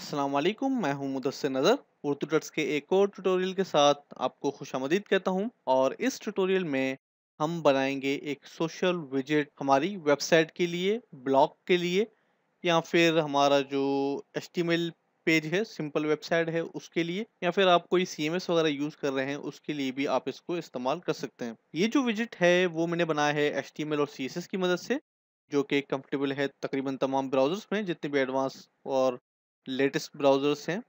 अस्सलाम वालेकुम मैं हूं मुदस्सर नज़र उर्दू टट्स के एक और ट्यूटोरियल के साथ आपको खुश आमदीद कहता हूं और इस ट्यूटोरियल में हम बनाएंगे एक सोशल विजेट हमारी वेबसाइट के लिए ब्लॉग के लिए या फिर हमारा जो एच पेज है सिंपल वेबसाइट है उसके लिए या फिर आप कोई सी वगैरह यूज़ कर रहे हैं उसके लिए भी आप इसको इस्तेमाल कर सकते हैं ये जो विजिट है वो मैंने बनाया है एच और सी की मदद से जो कि कंफर्टेबल है तकरीबन तमाम ब्राउज़र्स में जितने भी एडवांस और लेटेस्ट ब्राउज़र्स हैं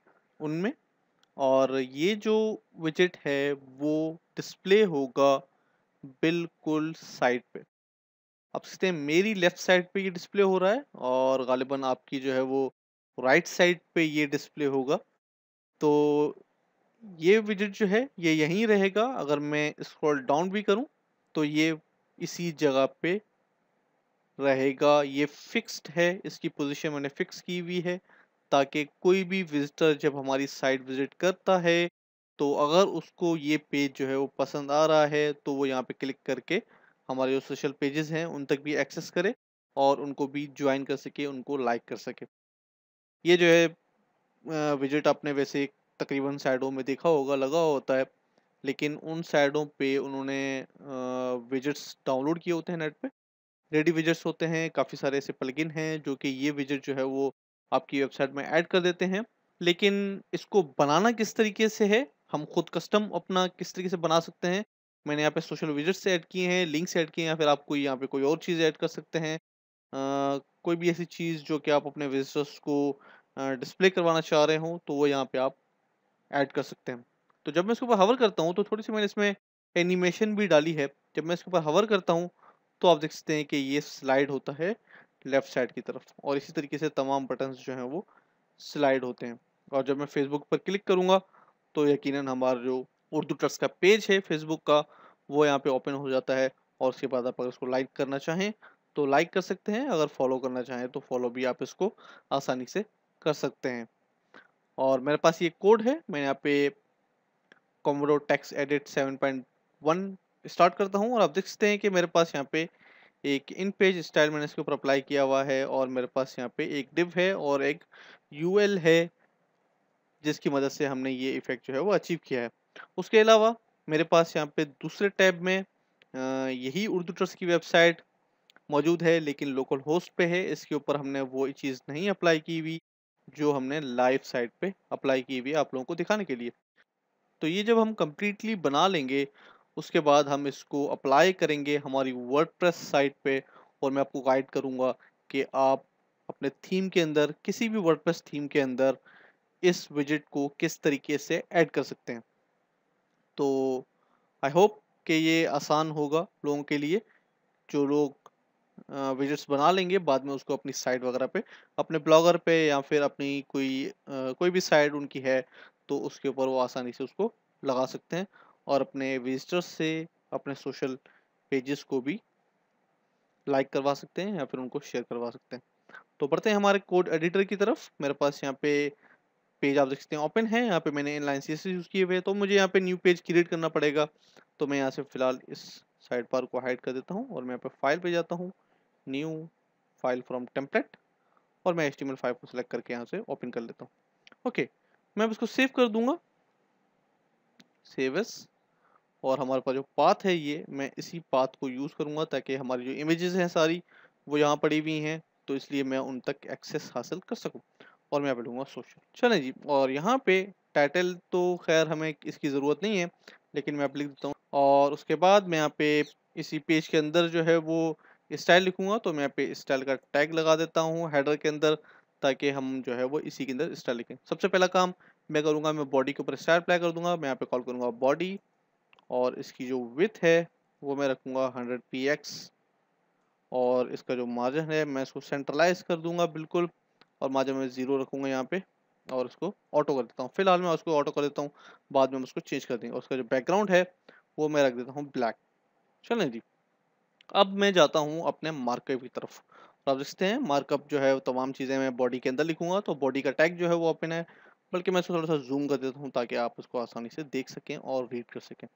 उनमें और ये जो विजिट है वो डिस्प्ले होगा बिल्कुल साइड पे आप सीधे मेरी लेफ़्ट साइड पे ये डिस्प्ले हो रहा है और गालिबा आपकी जो है वो राइट साइड पे ये डिस्प्ले होगा तो ये विजिट जो है ये यहीं रहेगा अगर मैं स्क्रॉल डाउन भी करूं तो ये इसी जगह पे रहेगा ये फिक्स्ड है इसकी पोजीशन मैंने फिक्स की हुई है ताकि कोई भी विजिटर जब हमारी साइट विजिट करता है तो अगर उसको ये पेज जो है वो पसंद आ रहा है तो वो यहाँ पे क्लिक करके हमारे जो सोशल पेजेस हैं उन तक भी एक्सेस करे और उनको भी ज्वाइन कर सके उनको लाइक कर सके ये जो है विजिट आपने वैसे तकरीबन साइडों में देखा होगा लगा होता है लेकिन उन साइडों पे उन्होंने विजिट्स डाउनलोड किए होते हैं नेट पे रेडी विजिट्स होते हैं काफ़ी सारे ऐसे प्लगइन हैं जो कि ये विजिट जो है वो आपकी वेबसाइट में ऐड कर देते हैं लेकिन इसको बनाना किस तरीके से है हम खुद कस्टम अपना किस तरीके से बना सकते हैं मैंने यहाँ पे सोशल विजिट से ऐड किए हैं लिंक्स ऐड किए हैं या फिर आप कोई यहाँ पे कोई और चीज़ ऐड कर सकते हैं आ, कोई भी ऐसी चीज़ जो कि आप अपने विजिटर्स को डिस्प्ले करवाना चाह रहे हो तो वो यहाँ पे आप ऐड कर सकते हैं तो जब मैं इसके ऊपर हवर करता हूँ तो थोड़ी सी मैंने इसमें एनिमेशन भी डाली है जब मैं इसके ऊपर हवर करता हूँ तो आप देख सकते हैं कि ये स्लाइड होता है लेफ़्ट साइड की तरफ और इसी तरीके से तमाम बटन्स जो हैं वो स्लाइड होते हैं और जब मैं फेसबुक पर क्लिक करूँगा तो यकीन हमारा जो उर्दू ट्रस्ट का पेज है फेसबुक का वो यहाँ पे ओपन हो जाता है और उसके बाद आप अगर उसको लाइक करना चाहें तो लाइक कर सकते हैं अगर फॉलो करना चाहें तो फॉलो भी आप इसको आसानी से कर सकते हैं और मेरे पास ये कोड है मैं यहाँ पे कॉमोडो टैक्स एडिट 7.1 स्टार्ट करता हूँ और आप देख सकते हैं कि मेरे पास यहाँ पे एक इन पेज स्टाइल मैंने इसके ऊपर अप्लाई किया हुआ है और मेरे पास यहाँ पे एक डिव है और एक यू है जिसकी मदद से हमने ये इफेक्ट जो है वो अचीव किया है उसके अलावा मेरे पास यहाँ पे दूसरे टैब में यही उर्दू ट्रस्ट की वेबसाइट मौजूद है लेकिन लोकल होस्ट पे है इसके ऊपर हमने वो चीज़ नहीं अप्लाई की हुई जो हमने लाइव साइट पे अप्लाई की हुई आप लोगों को दिखाने के लिए तो ये जब हम कम्प्लीटली बना लेंगे उसके बाद हम इसको अप्लाई करेंगे हमारी वर्डप्रेस साइट पे और मैं आपको गाइड करूँगा कि आप अपने थीम के अंदर किसी भी वर्डप्रेस थीम के अंदर इस विजिट को किस तरीके से ऐड कर सकते हैं तो आई होप कि ये आसान होगा लोगों के लिए जो लोग विजिट्स बना लेंगे बाद में उसको अपनी साइट वगैरह पे अपने ब्लॉगर पे या फिर अपनी कोई कोई भी साइट उनकी है तो उसके ऊपर वो आसानी से उसको लगा सकते हैं और अपने विजिटर्स से अपने सोशल पेजेस को भी लाइक करवा सकते हैं या फिर उनको शेयर करवा सकते हैं तो बढ़ते हैं हमारे कोड एडिटर की तरफ मेरे पास यहाँ पे पेज आप देख सकते हैं ओपन है यहाँ पे मैंने इनलाइन सी यूज़ किए हुए तो मुझे यहाँ पे न्यू पेज क्रिएट करना पड़ेगा तो मैं यहाँ से फ़िलहाल इस साइड पार को हाइड कर देता हूँ और मैं यहाँ पे फाइल पे जाता हूँ न्यू फाइल फ्रॉम टेम्पलेट और मैं एच टी फाइल को सिलेक्ट करके यहाँ से ओपन कर लेता हूँ ओके मैं अब इसको सेव कर दूंगा सेवस और हमारे पास जो पाथ है ये मैं इसी पाथ को यूज़ करूँगा ताकि हमारी जो इमेजेस हैं सारी वो यहाँ पड़ी हुई हैं तो इसलिए मैं उन तक एक्सेस हासिल कर सकूँ और मैं यहाँ पे लूँगा सोशल चले जी और यहाँ पे टाइटल तो खैर हमें इसकी ज़रूरत नहीं है लेकिन मैं आप लिख देता हूँ और उसके बाद मैं यहाँ पे इसी पेज के अंदर जो है वो स्टाइल लिखूँगा तो मैं यहाँ पे स्टाइल का टैग लगा देता हूँ हेडर के अंदर ताकि हम जो है वो इसी के अंदर स्टाइल लिखें सबसे पहला काम मैं करूँगा मैं बॉडी के ऊपर स्टाइल अप्लाई कर दूंगा मैं यहाँ पे कॉल करूँगा बॉडी और इसकी जो विथ है वो मैं रखूँगा हंड्रेड पी एक्स और इसका जो मार्जिन है मैं इसको सेंट्रलाइज कर दूंगा बिल्कुल और मार्जिन में ज़ीरो रखूँगा यहाँ पे और इसको ऑटो कर देता हूँ फिलहाल मैं उसको ऑटो कर देता हूँ बाद में हम उसको चेंज कर देंगे और उसका जो बैकग्राउंड है वो मैं रख देता हूँ ब्लैक चलें जी अब मैं जाता हूँ अपने मार्कअप की तरफ और आप देखते हैं मार्कअप जो है तमाम चीज़ें मैं बॉडी के अंदर लिखूँगा तो बॉडी का टैग जो है वो ओपन है बल्कि मैं इसको थोड़ा सा जूम कर देता हूँ ताकि आप उसको आसानी से देख सकें और रीड कर सकें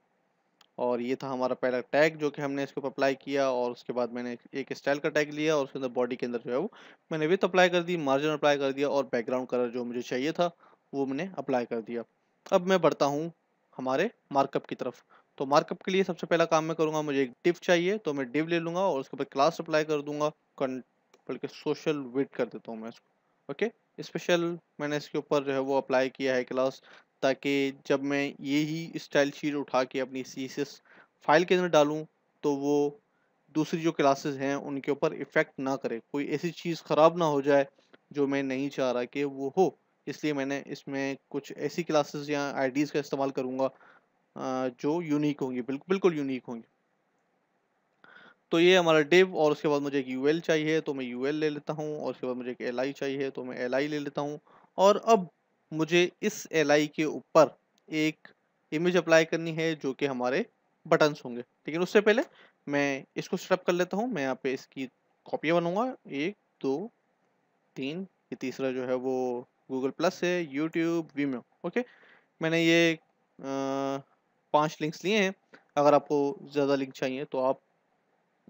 और ये था हमारा पहला टैग जो कि हमने इसके ऊपर अप्लाई किया और उसके बाद मैंने एक स्टाइल का टैग लिया और उसके अंदर बॉडी के अंदर जो है वो मैंने विथ अप्लाई कर दी मार्जिन अप्लाई कर दिया और बैकग्राउंड कलर जो मुझे चाहिए था वो मैंने अप्लाई कर दिया अब मैं बढ़ता हूँ हमारे मार्कअप की तरफ तो मार्कअप के लिए सबसे पहला काम मैं करूँगा मुझे एक डिप चाहिए तो मैं डिप ले लूँगा और उसके ऊपर क्लास अप्लाई कर दूंगा बल्कि सोशल वेट कर देता हूँ मैं इसको ओके स्पेशल मैंने इसके ऊपर जो है वो अप्लाई किया है क्लास ताकि जब मैं यही स्टाइल शीट उठा के अपनी सी फाइल के अंदर डालूँ तो वो दूसरी जो क्लासेस हैं उनके ऊपर इफ़ेक्ट ना करे कोई ऐसी चीज़ ख़राब ना हो जाए जो मैं नहीं चाह रहा कि वो हो इसलिए मैंने इसमें कुछ ऐसी क्लासेस या आईडीज़ का इस्तेमाल करूँगा जो यूनिक होंगी बिल्कुल बिल्कुल यूनिक होंगी तो ये हमारा डिव और उसके बाद मुझे एक यू चाहिए तो मैं यू ले लेता हूँ और उसके बाद मुझे एक एल चाहिए तो मैं एल ले लेता हूँ और अब मुझे इस एल के ऊपर एक इमेज अप्लाई करनी है जो कि हमारे बटन्स होंगे लेकिन उससे पहले मैं इसको सेटअप कर लेता हूँ मैं यहाँ पे इसकी कॉपियाँ बनूंगा एक दो तीन ये तीसरा जो है वो गूगल प्लस है यूट्यूब वीमो ओके मैंने ये पांच लिंक्स लिए हैं अगर आपको ज़्यादा लिंक चाहिए तो आप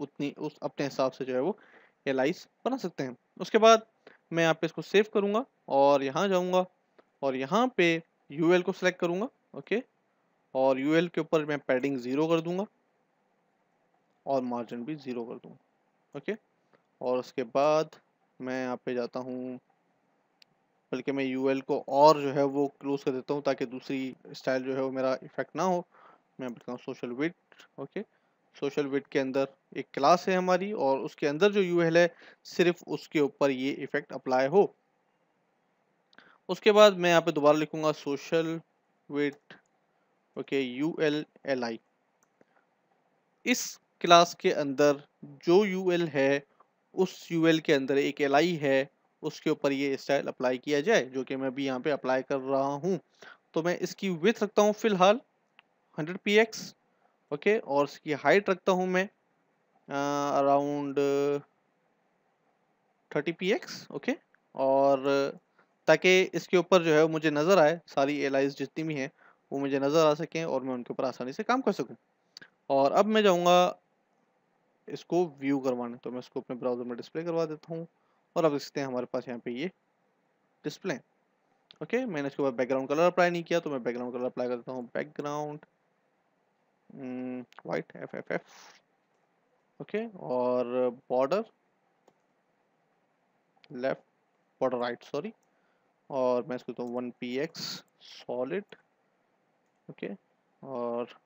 उतनी उस अपने हिसाब से जो है वो एलाइस बना सकते हैं उसके बाद मैं यहाँ पे इसको सेव करूँगा और यहाँ जाऊँगा और यहाँ पे यू को सिलेक्ट करूँगा ओके और यू के ऊपर मैं पैडिंग ज़ीरो कर दूँगा और मार्जिन भी ज़ीरो कर दूँगा ओके और उसके बाद मैं यहाँ पे जाता हूँ बल्कि मैं यू को और जो है वो क्लोज कर देता हूँ ताकि दूसरी स्टाइल जो है वो मेरा इफेक्ट ना हो मैं बताता हूँ social with okay social with के अंदर एक क्लास है हमारी और उसके अंदर जो यू है सिर्फ उसके ऊपर ये इफेक्ट अप्लाई हो उसके बाद मैं यहाँ पे दोबारा लिखूँगा social with okay U L L I इस क्लास के अंदर जो यू एल है उस यू एल के अंदर एक एल आई है उसके ऊपर ये स्टाइल अप्लाई किया जाए जो कि मैं भी यहाँ पे अप्लाई कर रहा हूँ तो मैं इसकी विथ रखता हूँ फिलहाल 100 पी एक्स ओके और इसकी हाइट रखता हूँ मैं around thirty P X okay और ताकि इसके ऊपर जो है मुझे नज़र आए सारी एल जितनी भी हैं वो मुझे नज़र आ सकें और मैं उनके ऊपर आसानी से काम कर सकूँ और अब मैं जाऊँगा इसको व्यू करवाने तो मैं इसको अपने ब्राउज़र में डिस्प्ले करवा देता हूँ और अब देखते हैं हमारे पास यहाँ पे ये डिस्प्ले ओके okay, मैंने इसके ऊपर बैकग्राउंड कलर अप्लाई नहीं किया तो मैं बैकग्राउंड कलर अप्लाई करता हूँ background white F F F okay और border left border right sorry और मैं इसको देता हूँ one P X solid okay और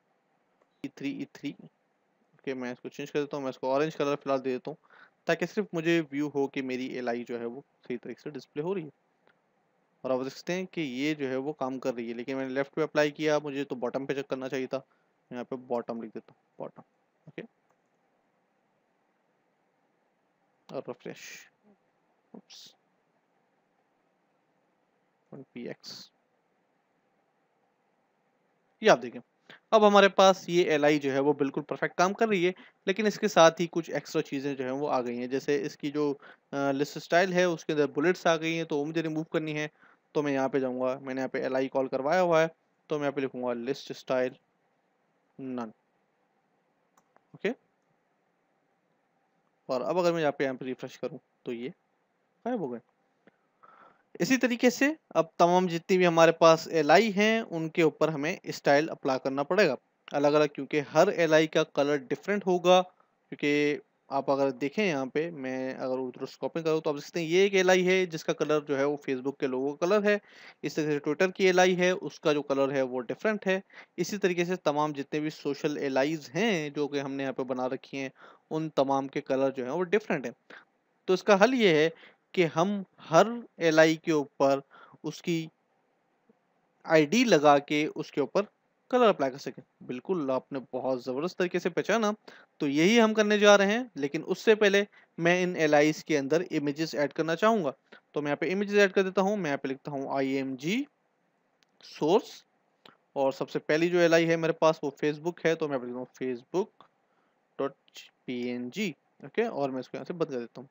E three E three okay मैं इसको चेंज कर देता हूँ मैं इसको ऑरेंज कलर फिलहाल दे देता हूँ ताकि सिर्फ मुझे व्यू हो कि मेरी एल आई जो है वो सही तरीके से डिस्प्ले हो रही है और आप देखते हैं कि ये जो है वो काम कर रही है लेकिन मैंने लेफ्ट पे अप्लाई किया मुझे तो बॉटम पे चेक करना चाहिए था यहाँ पे बॉटम लिख देता हूँ बॉटम ओके और रिफ्रेश अपॉन पी एक्स ये आप देखें अब हमारे पास ये एल आई जो है वो बिल्कुल परफेक्ट काम कर रही है लेकिन इसके साथ ही कुछ एक्स्ट्रा चीज़ें जो हैं वो आ गई हैं जैसे इसकी जो लिस्ट स्टाइल है उसके अंदर बुलेट्स आ गई हैं तो वो मुझे रिमूव करनी है तो मैं यहाँ पे जाऊँगा मैंने यहाँ पे एल आई कॉल करवाया हुआ है तो मैं यहाँ पे लिखूँगा लिस्ट स्टाइल नन ओके और अब अगर मैं यहाँ पे यहाँ पे रिफ्रेश करूँ तो ये गायब हो गए इसी तरीके से अब तमाम जितनी भी हमारे पास एल हैं उनके ऊपर हमें स्टाइल अप्लाई करना पड़ेगा अलग अलग क्योंकि हर एल का कलर डिफरेंट होगा क्योंकि आप अगर देखें यहाँ पे मैं अगर उधर स्कॉपिंग करूँ तो आप देखते हैं ये एक एल है जिसका कलर जो है वो फेसबुक के लोगों का कलर है इस तरीके से ट्विटर की एल है उसका जो कलर है वो डिफरेंट है इसी तरीके से तमाम जितने भी सोशल एल हैं जो कि हमने यहाँ पे बना रखी हैं उन तमाम के कलर जो है वो डिफरेंट है तो इसका हल ये है कि हम हर एल के ऊपर उसकी आईडी लगा के उसके ऊपर कलर अप्लाई कर सकें बिल्कुल आपने बहुत ज़बरदस्त तरीके से पहचाना तो यही हम करने जा रहे हैं लेकिन उससे पहले मैं इन एल के अंदर इमेजेस ऐड करना चाहूँगा तो मैं यहाँ पे इमेजेस ऐड कर देता हूँ मैं यहाँ पे लिखता हूँ आई एम जी सोर्स और सबसे पहली जो एल है मेरे पास वो फेसबुक है तो मैं यहाँ पे लिखता हूँ Facebook dot P N G okay और मैं इसको यहाँ से बंद कर देता हूँ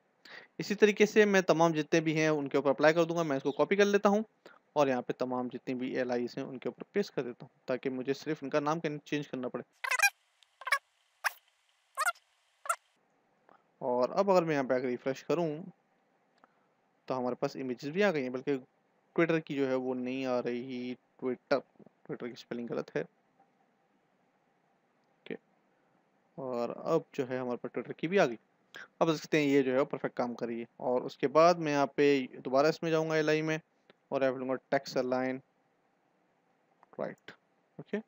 इसी तरीके से मैं तमाम जितने भी हैं उनके ऊपर अप्लाई कर दूंगा मैं इसको कॉपी कर लेता हूँ और यहाँ पे तमाम जितने भी एल हैं उनके ऊपर पेश कर देता हूँ ताकि मुझे सिर्फ उनका नाम चेंज करना पड़े और अब अगर मैं यहाँ पे आकर रिफ्रेश करूँ तो हमारे पास इमेजेस भी आ गई हैं बल्कि ट्विटर की जो है वो नहीं आ रही ट्विटर ट्विटर की स्पेलिंग गलत है और अब जो है हमारे पास ट्विटर की भी आ गई अब देख सकते हैं ये जो है परफेक्ट काम करिए और उसके बाद मैं यहाँ पे दोबारा इसमें जाऊँगा एल में और यहाँ लूँगा टैक्स अलाइन राइट ओके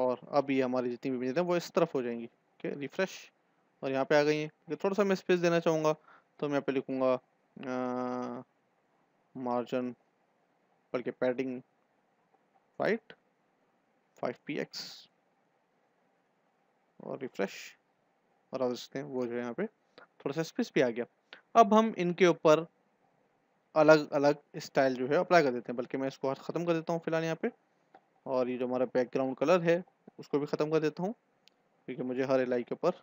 और अब ये हमारी जितनी भी मिलते हैं वो इस तरफ हो जाएंगी ओके okay, रिफ्रेश और यहाँ पे आ गई हैं थोड़ा सा मैं स्पेस देना चाहूँगा तो मैं यहाँ पे लिखूँगा मार्जिन बल्कि padding right five P X और रिफ्रेश और आप देखते हैं वो जो है यहाँ पे थोड़ा सा स्पेस भी आ गया अब हम इनके ऊपर अलग अलग स्टाइल जो है अप्लाई कर देते हैं बल्कि मैं इसको ख़त्म कर देता हूँ फिलहाल यहाँ पे और ये जो हमारा बैकग्राउंड कलर है उसको भी ख़त्म कर देता हूँ क्योंकि मुझे हर इलाई के ऊपर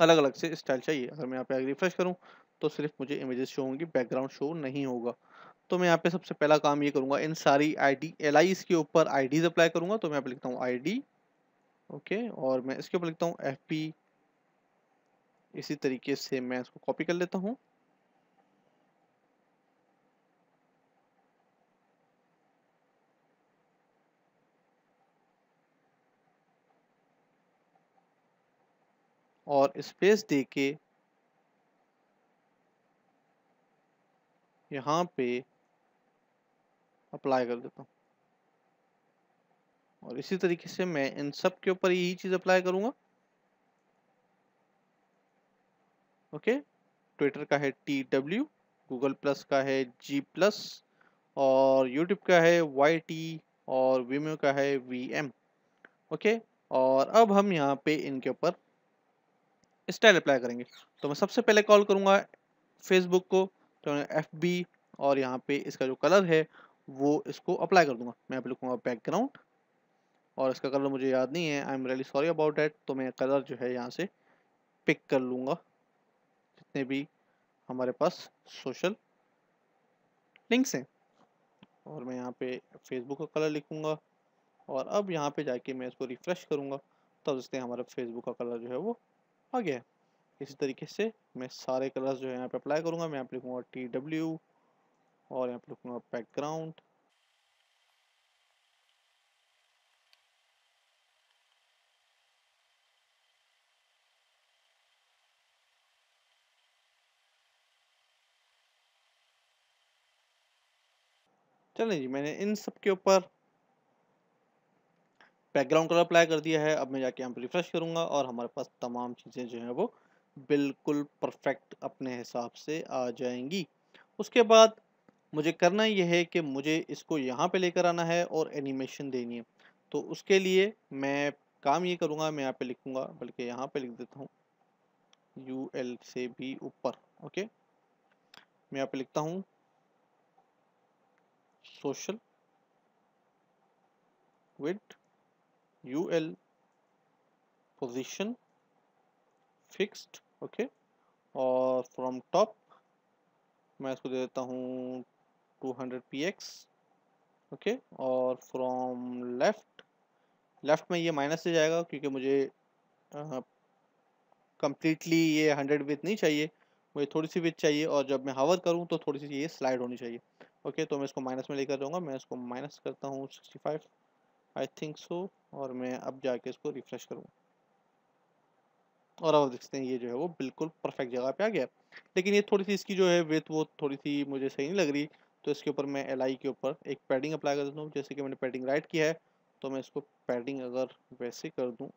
अलग अलग से स्टाइल चाहिए अगर मैं यहाँ पे रिफ्रेश करूँ तो सिर्फ मुझे इमेजेस शो होंगी बैकग्राउंड शो नहीं होगा तो मैं यहाँ पे सबसे पहला काम ये करूँगा इन सारी आई डी एल के ऊपर आई अप्लाई करूँगा तो मैं यहाँ पर लिखता हूँ आई ओके और मैं इसके ऊपर लिखता हूँ एफ पी इसी तरीके से मैं इसको कॉपी कर लेता हूँ और स्पेस दे के यहाँ पे अप्लाई कर देता हूँ और इसी तरीके से मैं इन सब के ऊपर यही चीज़ अप्लाई करूँगा ओके ट्विटर का है टी डब्ल्यू गूगल प्लस का है जी प्लस और यूट्यूब का है वाई टी और वीमो का है वी एम ओके और अब हम यहाँ पे इनके ऊपर स्टाइल अप्लाई करेंगे तो मैं सबसे पहले कॉल करूँगा फेसबुक को तो एफ बी और यहाँ पे इसका जो कलर है वो इसको अप्लाई कर दूंगा मैं आप लिखूँगा बैकग्राउंड और इसका कलर मुझे याद नहीं है I am really sorry about that तो मैं कलर जो है यहाँ से पिक कर लूँगा जितने भी हमारे पास सोशल लिंक्स हैं और मैं यहाँ पे फेसबुक का कलर लिखूँगा और अब यहाँ पे जाके मैं इसको रिफ़्रेश करूँगा तब तो जिसने हमारा फेसबुक का कलर जो है वो आ गया है इसी तरीके से मैं सारे कलर्स जो है यहाँ पे अप्लाई करूँगा मैं यहाँ पे लिखूँगा टी डब्ल्यू और यहाँ पे लिखूँगा बैकग्राउंड चलें जी मैंने इन सब के ऊपर बैकग्राउंड कलर अप्लाई कर दिया है अब मैं जाके यहाँ पर रिफ्रेश करूँगा और हमारे पास तमाम चीज़ें जो हैं वो बिल्कुल परफेक्ट अपने हिसाब से आ जाएंगी उसके बाद मुझे करना यह है कि मुझे इसको यहाँ पे लेकर आना है और एनिमेशन देनी है तो उसके लिए मैं काम ये करूँगा मैं यहाँ पे लिखूँगा बल्कि यहाँ पे लिख देता हूँ यू एल से भी ऊपर ओके मैं यहाँ पे लिखता हूँ social with ul position fixed okay और from top मैं इसको दे देता हूँ 200 px ओके okay, और फ्रॉम लेफ्ट लेफ्ट में ये माइनस से जाएगा क्योंकि मुझे कम्प्लीटली ये हंड्रेड विथ नहीं चाहिए मुझे थोड़ी सी विथ चाहिए और जब मैं हावर करूँ तो थोड़ी सी ये स्लाइड होनी चाहिए ओके तो मैं इसको माइनस में लेकर जाऊँगा मैं इसको माइनस करता हूँ sixty five I think so और मैं अब जाके इसको रिफ्रेश करूँगा और अब देखते हैं ये जो है वो बिल्कुल परफेक्ट जगह पे आ गया लेकिन ये थोड़ी सी इसकी जो है वेथ वो थोड़ी सी मुझे सही नहीं लग रही तो इसके ऊपर मैं एल के ऊपर एक पैडिंग अप्लाई कर देता हूँ जैसे कि मैंने पैडिंग राइट किया है तो मैं इसको पैडिंग अगर वैसे कर दूँ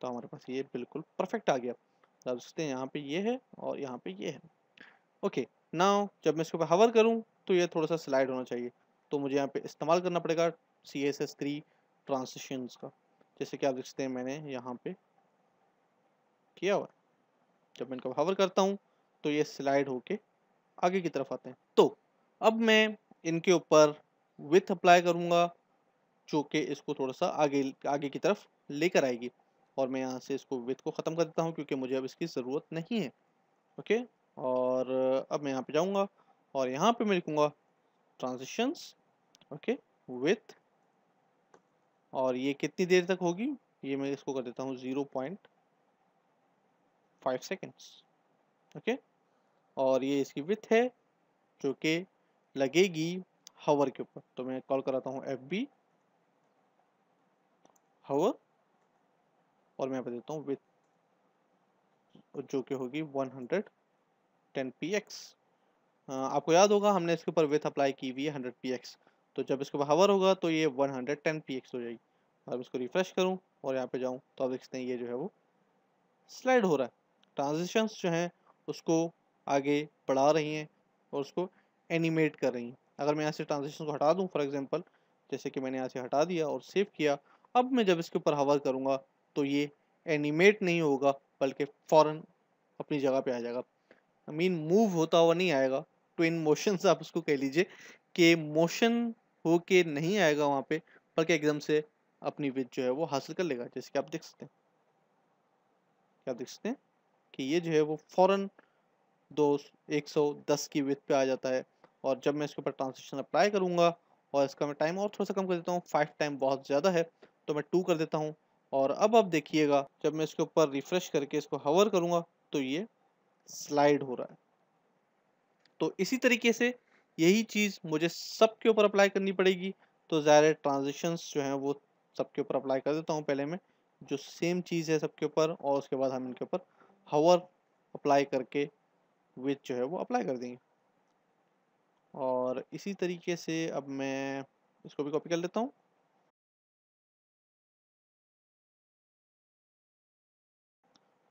तो हमारे पास ये बिल्कुल परफेक्ट आ गया आप देखते हैं यहाँ पे ये है और यहाँ पे ये है ओके नाउ जब मैं इसके ऊपर हवर करूँ तो ये थोड़ा सा स्लाइड होना चाहिए तो मुझे यहाँ पे इस्तेमाल करना पड़ेगा C S S three transitions का जैसे कि आप देख सकते हैं मैंने यहाँ पे किया हुआ जब मैं इनको हवर करता हूँ तो ये स्लाइड होके आगे की तरफ आते हैं तो अब मैं इनके ऊपर विथ अप्लाई करूँगा जो कि इसको थोड़ा सा आगे आगे की तरफ लेकर आएगी और मैं यहाँ से इसको विथ को ख़त्म कर देता हूँ क्योंकि मुझे अब इसकी ज़रूरत नहीं है ओके और अब मैं यहाँ पे जाऊँगा और यहाँ पे मैं लिखूँगा ट्रांजिशंस ओके विथ और ये कितनी देर तक होगी ये मैं इसको कर देता हूँ zero point five seconds okay और ये इसकी विथ है जो कि लगेगी हवर के ऊपर तो मैं कॉल कराता हूँ एफ बी हवर और मैं यहाँ देता हूँ विथ जो कि होगी one hundred ten P X आपको याद होगा हमने इसके ऊपर वेथ अप्लाई की हुई है हंड्रेड पी एक्स तो जब इसके ऊपर हवर होगा तो ये one hundred ten P X हो जाएगी अब इसको रिफ्रेश करूँ और यहाँ पे जाऊँ तो आप देखते हैं ये जो है वो स्लाइड हो रहा है ट्रांजिशंस जो हैं उसको आगे बढ़ा रही हैं और उसको एनिमेट कर रही हैं अगर मैं यहाँ से ट्रांजिशन को हटा दूँ फॉर एग्ज़ाम्पल जैसे कि मैंने यहाँ से हटा दिया और सेव किया अब मैं जब इसके ऊपर हवर करूँगा तो ये एनिमेट नहीं होगा बल्कि फ़ौर अपनी जगह पर आ जाएगा मीन मूव होता हुआ नहीं आएगा तो इन मोशन आप उसको कह लीजिए कि मोशन हो के नहीं आएगा वहाँ पे बल्कि एकदम से अपनी विद जो है वो हासिल कर लेगा जैसे कि आप देख सकते हैं क्या देख सकते हैं कि ये जो है वो फ़ौरन दो एक सौ दस की विथ पे आ जाता है और जब मैं इसके ऊपर ट्रांसलेशन अप्लाई करूँगा और इसका मैं टाइम और थोड़ा सा कम कर देता हूँ फाइव टाइम बहुत ज़्यादा है तो मैं टू कर देता हूँ और अब आप देखिएगा जब मैं इसके ऊपर रिफ़्रेश करके इसको हवर करूँगा तो ये स्लाइड हो रहा है तो इसी तरीके से यही चीज़ मुझे सबके ऊपर अप्लाई करनी पड़ेगी तो ज़ाहिर ट्रांजिशंस जो हैं वो सबके ऊपर अप्लाई कर देता हूँ पहले मैं जो सेम चीज़ है सबके ऊपर और उसके बाद हम इनके ऊपर हवर अप्लाई करके विथ जो है वो अप्लाई कर देंगे और इसी तरीके से अब मैं इसको भी कॉपी कर लेता हूँ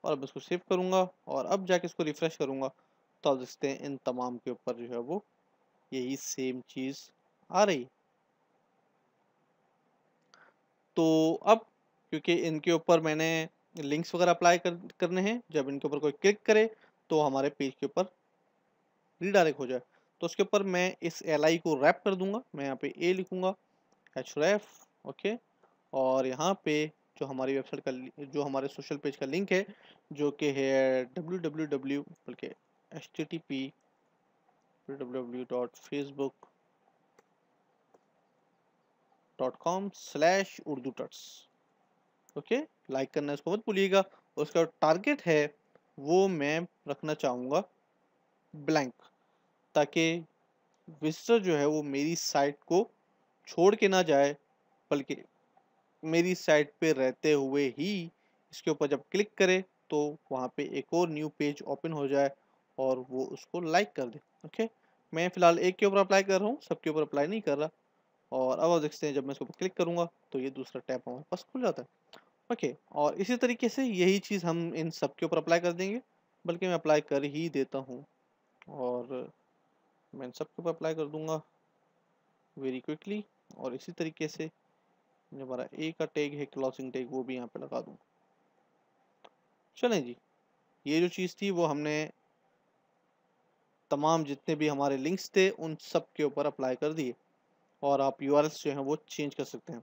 और अब इसको सेव करूँगा और अब जाके इसको रिफ़्रेश करूँगा तो आप देखते हैं इन तमाम के ऊपर जो है वो यही सेम चीज़ आ रही तो अब क्योंकि इनके ऊपर मैंने लिंक्स वगैरह अप्लाई कर, करने हैं जब इनके ऊपर कोई क्लिक करे तो हमारे पेज के ऊपर रीडायरेक्ट हो जाए तो उसके ऊपर मैं इस एल को रैप कर दूंगा मैं यहाँ पे ए लिखूंगा एच रैफ ओके और यहाँ पे जो हमारी वेबसाइट का जो हमारे सोशल पेज का लिंक है जो कि है डब्ल्यू डब्ल्यू डब्ल्यू बल्कि H T T P W W dot Facebook dot com slash Urdu टट्स ओके लाइक करना इसको मत भूलिएगा उसका टारगेट है वो मैं रखना चाहूँगा ब्लैंक ताकि विजिटर जो है वो मेरी साइट को छोड़ के ना जाए बल्कि मेरी साइट पे रहते हुए ही इसके ऊपर जब क्लिक करें तो वहाँ पे एक और न्यू पेज ओपन हो जाए और वो उसको लाइक कर दे ओके मैं फ़िलहाल एक के ऊपर अप्लाई कर रहा हूँ सबके ऊपर अप्लाई नहीं कर रहा और अब आप देखते हैं जब मैं इसके ऊपर क्लिक करूँगा तो ये दूसरा टैप हमारे पास खुल जाता है ओके और इसी तरीके से यही चीज़ हम इन सब के ऊपर अप्लाई कर देंगे बल्कि मैं अप्लाई कर ही देता हूँ और मैं इन सब के ऊपर अप्लाई कर दूँगा वेरी क्विकली और इसी तरीके से जो हमारा ए का टैग है क्लॉसिंग टैग वो भी यहाँ पे लगा दूँ चलें जी ये जो चीज़ थी वो हमने तमाम जितने भी हमारे लिंक्स थे उन सब के ऊपर अप्लाई कर दिए और आप यू जो हैं वो चेंज कर सकते हैं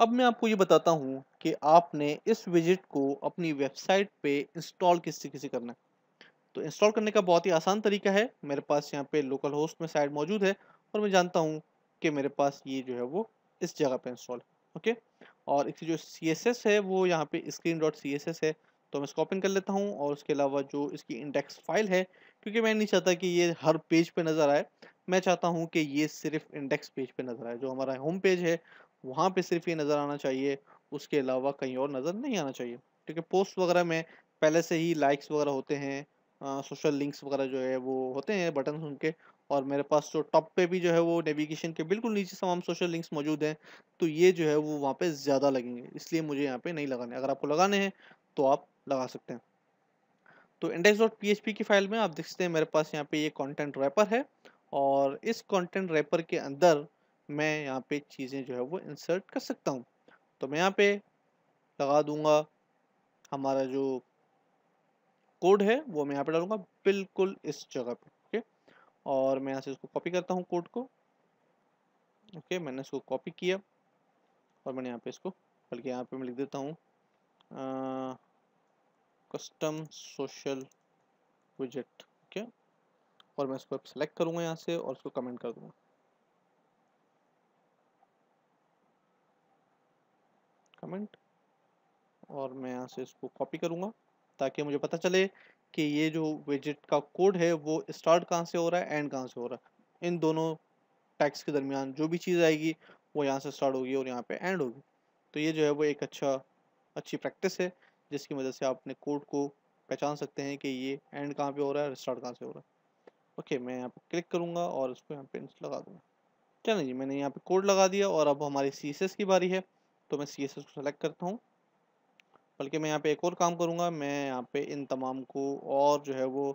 अब मैं आपको ये बताता हूँ कि आपने इस विजिट को अपनी वेबसाइट पे इंस्टॉल किस तरीके से करना है तो इंस्टॉल करने का बहुत ही आसान तरीका है मेरे पास यहाँ पे लोकल होस्ट में साइट मौजूद है और मैं जानता हूँ कि मेरे पास ये जो है वो इस जगह पे इंस्टॉल है ओके और इसकी जो सी है वो यहाँ पे स्क्रीन डॉट सी है तो मैं स्कॉपिंग कर लेता हूँ और उसके अलावा जो इसकी इंडेक्स फाइल है क्योंकि मैं नहीं चाहता कि ये हर पेज पे नज़र आए मैं चाहता हूँ कि ये सिर्फ इंडेक्स पेज पे नज़र आए जो हमारा होम पेज है वहाँ पे सिर्फ ये नज़र आना चाहिए उसके अलावा कहीं और नज़र नहीं आना चाहिए ठीक है पोस्ट वगैरह में पहले से ही लाइक्स वगैरह होते हैं सोशल लिंक्स वगैरह जो है वो होते हैं बटन उनके और मेरे पास जो तो टॉप पे भी जो है वो नेविगेशन के बिल्कुल नीचे तमाम सोशल लिंक्स मौजूद हैं तो ये जो है वो वहाँ पे ज़्यादा लगेंगे इसलिए मुझे यहाँ पे नहीं लगाने अगर आपको लगाने हैं तो आप लगा सकते हैं तो इंडेक्स डॉट पी की फाइल में आप देख सकते हैं मेरे पास यहाँ पे ये कॉन्टेंट रैपर है और इस कॉन्टेंट रैपर के अंदर मैं यहाँ पे चीज़ें जो है वो इंसर्ट कर सकता हूँ तो मैं यहाँ पे लगा दूंगा हमारा जो कोड है वो मैं यहाँ पे डालूंगा बिल्कुल इस जगह पे और मैं यहाँ से उसको कॉपी करता हूँ कोड को ओके मैंने इसको कॉपी किया और मैंने यहाँ पे इसको बल्कि यहाँ पे मैं लिख देता हूँ कस्टम सोशल विजेट ओके और मैं इसको सेलेक्ट करूँगा यहाँ से और इसको कमेंट कर दूँगा कमेंट और मैं यहाँ से इसको कॉपी करूँगा ताकि मुझे पता चले कि ये जो विजिट का कोड है वो स्टार्ट कहाँ से हो रहा है एंड कहाँ से हो रहा है इन दोनों टैक्स के दरमियान जो भी चीज़ आएगी वो यहाँ से स्टार्ट होगी और यहाँ पे एंड होगी तो ये जो है वो एक अच्छा अच्छी प्रैक्टिस है जिसकी मदद से आप अपने कोड को पहचान सकते हैं कि ये एंड कहाँ पे हो रहा है स्टार्ट कहाँ से हो रहा है ओके मैं यहाँ पे क्लिक करूँगा और इसको यहाँ पे लगा दूँगा चलें जी मैंने यहाँ पे कोड लगा दिया और अब हमारी सी की बारी है तो मैं सी को सेलेक्ट करता हूँ बल्कि मैं यहाँ पे एक और काम करूँगा मैं यहाँ पे इन तमाम को और जो है वो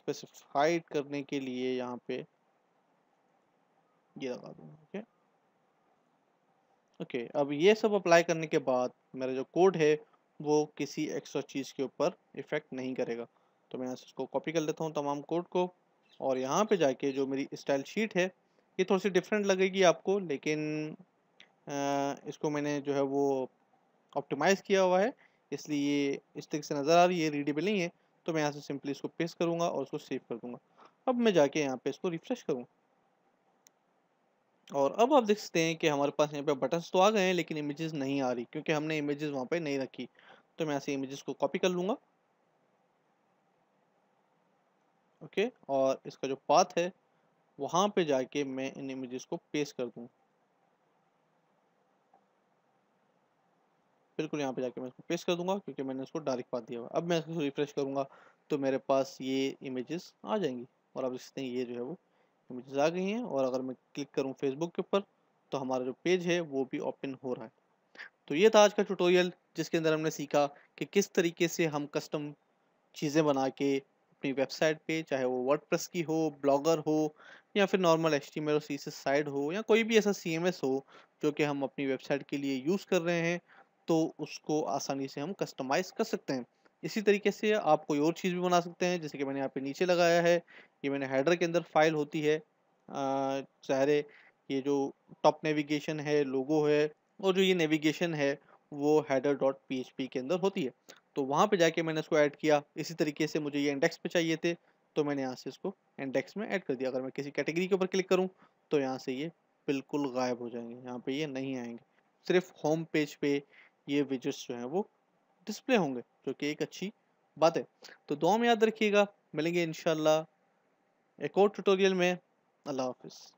स्पेसिफाइड करने के लिए यहाँ पे ये लगा दूँगा ओके ओके अब ये सब अप्लाई करने के बाद मेरा जो कोड है वो किसी एक्स्ट्रा चीज़ के ऊपर इफ़ेक्ट नहीं करेगा तो मैं यहाँ से इसको कॉपी कर लेता हूँ तमाम कोड को और यहाँ पे जाके जो मेरी स्टाइल शीट है ये थोड़ी सी डिफरेंट लगेगी आपको लेकिन आ, इसको मैंने जो है वो ऑप्टिमाइज़ किया हुआ है इसलिए ये इस तरीके से नज़र आ रही है रीडेबल नहीं है तो मैं यहाँ से सिंपली इसको पेस्ट करूँगा और उसको सेव कर दूँगा अब मैं जाके यहाँ पे इसको रिफ्रेश करूँगा और अब आप देख सकते हैं कि हमारे पास यहाँ पे बटन्स तो आ गए हैं लेकिन इमेजेस नहीं आ रही क्योंकि हमने इमेजेस वहाँ पे नहीं रखी तो मैं यहाँ से इमेजेस को कॉपी कर लूँगा ओके और इसका जो पाथ है वहाँ पे जाके मैं इन इमेजेस को पेस्ट कर दूँ बिल्कुल यहाँ पे जाके मैं इसको पेस्ट कर दूंगा क्योंकि मैंने इसको डायरेक्ट पा दिया हुआ अब मैं इसको रिफ्रेश करूँगा तो मेरे पास ये इमेजेस आ जाएंगी और आप देखते हैं ये जो है वो इमेजेस आ गई हैं और अगर मैं क्लिक करूँ फेसबुक के ऊपर तो हमारा जो पेज है वो भी ओपन हो रहा है तो ये था आज का ट्यूटोरियल जिसके अंदर हमने सीखा कि किस तरीके से हम कस्टम चीज़ें बना के अपनी वेबसाइट पे चाहे वो प्रेस की हो ब्लॉगर हो या फिर नॉर्मल एच टी मेरे साइट हो या कोई भी ऐसा सी हो जो कि हम अपनी वेबसाइट के लिए यूज़ कर रहे हैं तो उसको आसानी से हम कस्टमाइज़ कर सकते हैं इसी तरीके से आप कोई और चीज़ भी बना सकते हैं जैसे कि मैंने यहाँ पे नीचे लगाया है ये मैंने हेडर के अंदर फाइल होती है चाहे ये जो टॉप नेविगेशन है लोगो है और जो ये नेविगेशन है वो हैडर डॉट पी के अंदर होती है तो वहाँ पे जाके मैंने इसको ऐड किया इसी तरीके से मुझे ये इंडेक्स पे चाहिए थे तो मैंने यहाँ से इसको इंडेक्स में ऐड कर दिया अगर मैं किसी कैटेगरी के ऊपर क्लिक करूँ तो यहाँ से ये बिल्कुल गायब हो जाएंगे यहाँ पे ये नहीं आएंगे सिर्फ होम पेज पे ये विजिट्स जो हैं वो डिस्प्ले होंगे जो कि एक अच्छी बात है तो दो में याद रखिएगा मिलेंगे इन एक और ट्यूटोरियल में अल्लाह हाफिज़